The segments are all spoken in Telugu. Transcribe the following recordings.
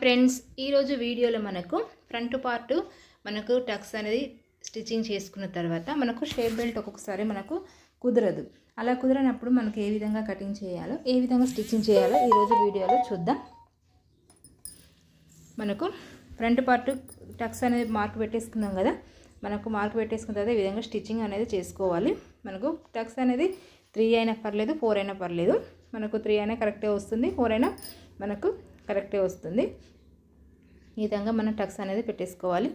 ఫ్రెండ్స్ ఈరోజు వీడియోలో మనకు ఫ్రంట్ పార్ట్ మనకు టక్స్ అనేది స్టిచ్చింగ్ చేసుకున్న తర్వాత మనకు షేప్ బెల్ట్ ఒక్కొక్కసారి మనకు కుదరదు అలా కుదరనప్పుడు మనకు ఏ విధంగా కటింగ్ చేయాలో ఏ విధంగా స్టిచ్చింగ్ చేయాలో ఈరోజు వీడియోలో చూద్దాం మనకు ఫ్రంట్ పార్ట్ టక్స్ అనేది మార్క్ పెట్టేసుకున్నాం కదా మనకు మార్క్ పెట్టేసుకున్న తర్వాత ఈ విధంగా స్టిచ్చింగ్ అనేది చేసుకోవాలి మనకు టక్స్ అనేది త్రీ అయినా పర్లేదు ఫోర్ అయినా పర్లేదు మనకు త్రీ అయినా కరెక్టే వస్తుంది ఫోర్ అయినా మనకు కరెక్టే వస్తుంది ఈ విధంగా మనం టక్స్ అనేది పెట్టేసుకోవాలి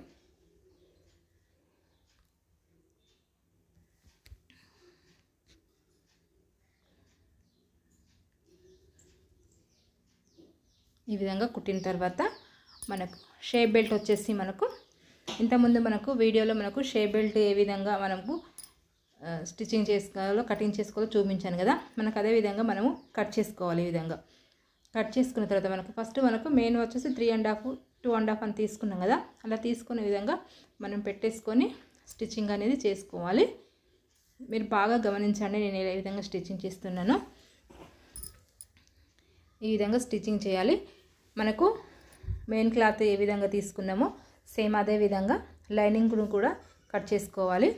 ఈ విధంగా కుట్టిన తర్వాత మనకు షేప్ బెల్ట్ వచ్చేసి మనకు ఇంతకుముందు మనకు వీడియోలో మనకు షేప్ బెల్ట్ ఏ విధంగా మనకు స్టిచ్చింగ్ చేసుకోవాలో కటింగ్ చేసుకోవాలో చూపించాను కదా మనకు అదే విధంగా మనము కట్ చేసుకోవాలి ఈ విధంగా కట్ చేసుకున్న తర్వాత మనకు ఫస్ట్ మనకు మెయిన్ వచ్చేసి three and half two and half అని తీసుకున్నాం కదా అలా తీసుకునే విధంగా మనం పెట్టేసుకొని స్టిచ్చింగ్ అనేది చేసుకోవాలి మీరు బాగా గమనించండి నేను ఏ విధంగా స్టిచ్చింగ్ చేస్తున్నాను ఈ విధంగా స్టిచ్చింగ్ చేయాలి మనకు మెయిన్ క్లాత్ ఏ విధంగా తీసుకున్నామో సేమ్ అదే విధంగా లైనింగ్ను కూడా కట్ చేసుకోవాలి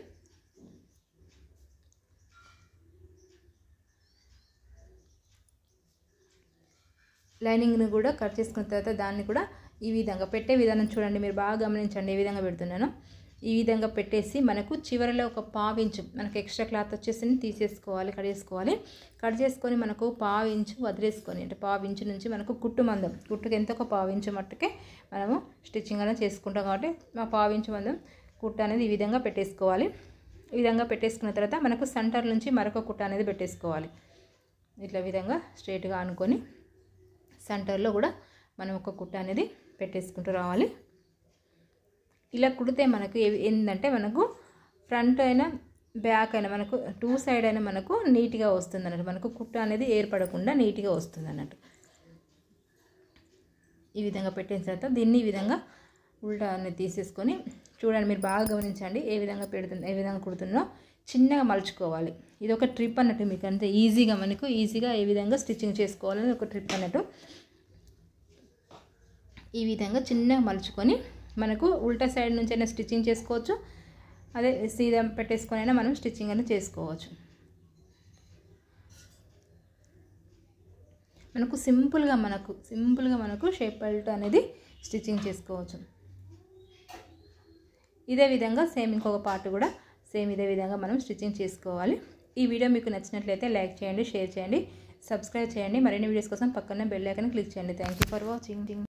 లైనింగ్ను కూడా కట్ చేసుకున్న తర్వాత దాన్ని కూడా ఈ విధంగా పెట్టే విధానం చూడండి మీరు బాగా గమనించండి ఏ విధంగా పెడుతున్నాను ఈ విధంగా పెట్టేసి మనకు చివరిలో ఒక పావించు మనకు ఎక్స్ట్రా క్లాత్ వచ్చేసి తీసేసుకోవాలి కట్ చేసుకోవాలి కట్ చేసుకొని మనకు పావించు వదిలేసుకొని అంటే పావించు నుంచి మనకు కుట్టు మందం కుట్టుకు ఎంత ఒక పావించు మట్టుకే మనము స్టిచ్చింగ్ అనేది చేసుకుంటాం కాబట్టి మా పావించు మందం కుట్టు అనేది ఈ విధంగా పెట్టేసుకోవాలి ఈ విధంగా పెట్టేసుకున్న తర్వాత మనకు సెంటర్ నుంచి మరొక కుట్ట అనేది పెట్టేసుకోవాలి ఇట్లా విధంగా స్ట్రైట్గా అనుకొని సెంటర్లో కూడా మనం ఒక కుట్ట అనేది పెట్టేసుకుంటూ రావాలి ఇలా కుడితే మనకు ఏంటంటే మనకు ఫ్రంట్ అయినా బ్యాక్ అయినా మనకు టూ సైడ్ అయినా మనకు నీట్గా వస్తుంది అన్నట్టు మనకు కుట్ట అనేది ఏర్పడకుండా నీట్గా వస్తుంది అన్నట్టు ఈ విధంగా పెట్టిన తర్వాత దీన్ని ఈ విధంగా ఉల్టా అనేది తీసేసుకొని చూడండి మీరు బాగా గమనించండి ఏ విధంగా పెడుతుంది ఏ విధంగా కుడుతున్నో చిన్నగా మలుచుకోవాలి ఇది ఒక ట్రిప్ అన్నట్టు మీకు అంత ఈజీగా మనకు ఈజీగా ఏ విధంగా స్టిచ్చింగ్ చేసుకోవాలని ఒక ట్రిప్ అన్నట్టు ఈ విధంగా చిన్నగా మలుచుకొని మనకు ఉల్టా సైడ్ నుంచి అయినా స్టిచ్చింగ్ చేసుకోవచ్చు అదే సీదా పెట్టేసుకొని అయినా మనం స్టిచ్చింగ్ అని చేసుకోవచ్చు మనకు సింపుల్గా మనకు సింపుల్గా మనకు షేప్ బెల్ట్ అనేది స్టిచ్చింగ్ చేసుకోవచ్చు ఇదే విధంగా సేమ్ ఇంకొక పార్ట్ కూడా సేమ్ ఇదే విధంగా మనం స్టిచ్చింగ్ చేసుకోవాలి ఈ వీడియో మీకు నచ్చినట్లయితే లైక్ చేయండి షేర్ చేయండి సబ్స్క్రైబ్ చేయండి మరిన్ని వీడియోస్ కోసం పక్కన బెల్లైకన్ క్లిక్ చేయండి థ్యాంక్ ఫర్ వాచింగ్